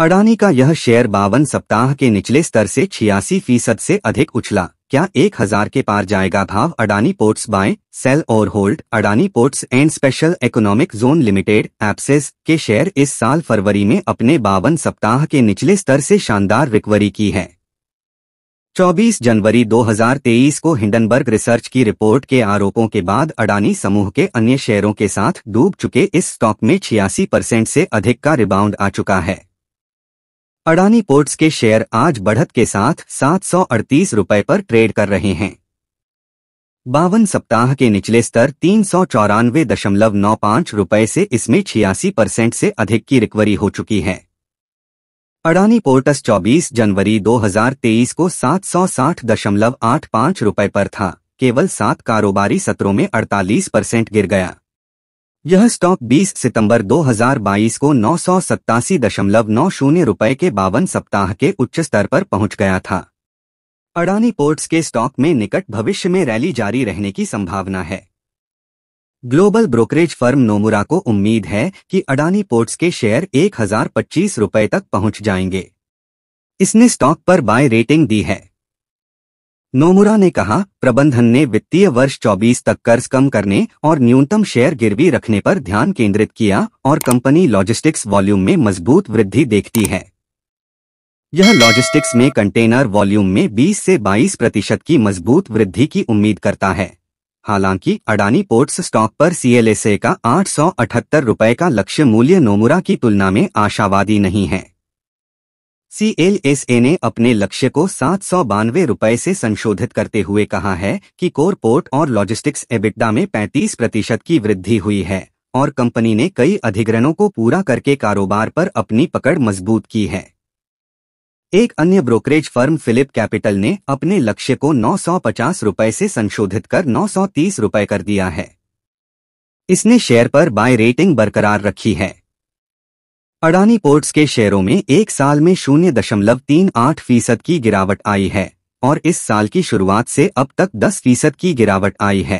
अडानी का यह शेयर बावन सप्ताह के निचले स्तर से छियासी फीसद से अधिक उछला क्या एक हजार के पार जाएगा भाव अडानी पोर्ट्स बाय सेल और hold Adani ports and special economic zone limited एप्सेस के शेयर इस साल फरवरी में अपने बावन सप्ताह के निचले स्तर से शानदार रिकवरी की है 24 जनवरी 2023 को हिंडनबर्ग रिसर्च की रिपोर्ट के आरोपों के बाद अडानी समूह के अन्य शेयरों के साथ डूब चुके इस स्टॉक में छियासी परसेंट से अधिक का रिबाउंड आ चुका है अडानी पोर्ट्स के शेयर आज बढ़त के साथ सात रुपए पर ट्रेड कर रहे हैं बावन सप्ताह के निचले स्तर तीन सौ चौरानवे दशमलव नौ पाँच रुपये से इसमें छियासी परसेंट से अधिक की रिकवरी हो चुकी है अडानी पोर्टस 24 जनवरी 2023 को सात सौ साठ दशमलव आठ पाँच रुपये पर था केवल सात कारोबारी सत्रों में 48 परसेंट गिर गया यह स्टॉक 20 सितंबर 2022 को नौ सौ सत्तासी दशमलव नौ शून्य रुपये के बावन सप्ताह के उच्च स्तर पर पहुंच गया था अडानी पोर्ट्स के स्टॉक में निकट भविष्य में रैली जारी रहने की संभावना है ग्लोबल ब्रोकरेज फर्म नोमुरा को उम्मीद है कि अडानी पोर्ट्स के शेयर एक हजार पच्चीस तक पहुंच जाएंगे इसने स्टॉक पर बाय रेटिंग दी है नोमुरा ने कहा प्रबंधन ने वित्तीय वर्ष 24 तक कर्ज कम करने और न्यूनतम शेयर गिरवी रखने पर ध्यान केंद्रित किया और कंपनी लॉजिस्टिक्स वॉल्यूम में मजबूत वृद्धि देखती है यह लॉजिस्टिक्स में कंटेनर वॉल्यूम में 20 से 22 प्रतिशत की मजबूत वृद्धि की उम्मीद करता है हालांकि अडानी पोर्ट्स स्टॉक पर सीएलएसए का आठ रुपए का लक्ष्य मूल्य नोमुरा की तुलना में आशावादी नहीं है सीएलएसए ने अपने लक्ष्य को सात सौ बानवे रुपये से संशोधित करते हुए कहा है कि कोर पोर्ट और लॉजिस्टिक्स एबिडा में 35 प्रतिशत की वृद्धि हुई है और कंपनी ने कई अधिग्रहणों को पूरा करके कारोबार पर अपनी पकड़ मजबूत की है एक अन्य ब्रोकरेज फर्म फिलिप कैपिटल ने अपने लक्ष्य को पचास रुपए से संशोधित कर तीस रुपए कर दिया है इसने शेयर पर बाय रेटिंग बरकरार रखी है अडानी पोर्ट्स के शेयरों में एक साल में शून्य दशमलव तीन आठ फीसद की गिरावट आई है और इस साल की शुरुआत से अब तक दस फीसद की गिरावट आई है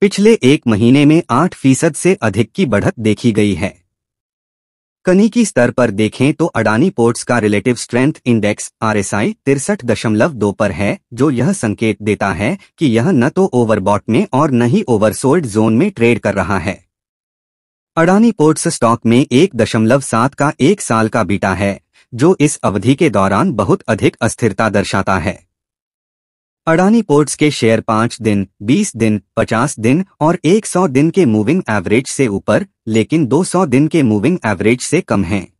पिछले एक महीने में आठ फीसद से अधिक की बढ़त देखी गई है कनी की स्तर पर देखें तो अडानी पोर्ट्स का रिलेटिव स्ट्रेंथ इंडेक्स आरएसआई तिरसठ दशमलव दो पर है जो यह संकेत देता है कि यह न तो ओवरबॉट में और न ही ओवरसोल्ड जोन में ट्रेड कर रहा है अडानी पोर्ट्स स्टॉक में एक दशमलव सात का एक साल का बीटा है जो इस अवधि के दौरान बहुत अधिक अस्थिरता दर्शाता है अडानी पोर्ट्स के शेयर पांच दिन बीस दिन पचास दिन और एक सौ दिन के मूविंग एवरेज से ऊपर लेकिन दो सौ दिन के मूविंग एवरेज से कम हैं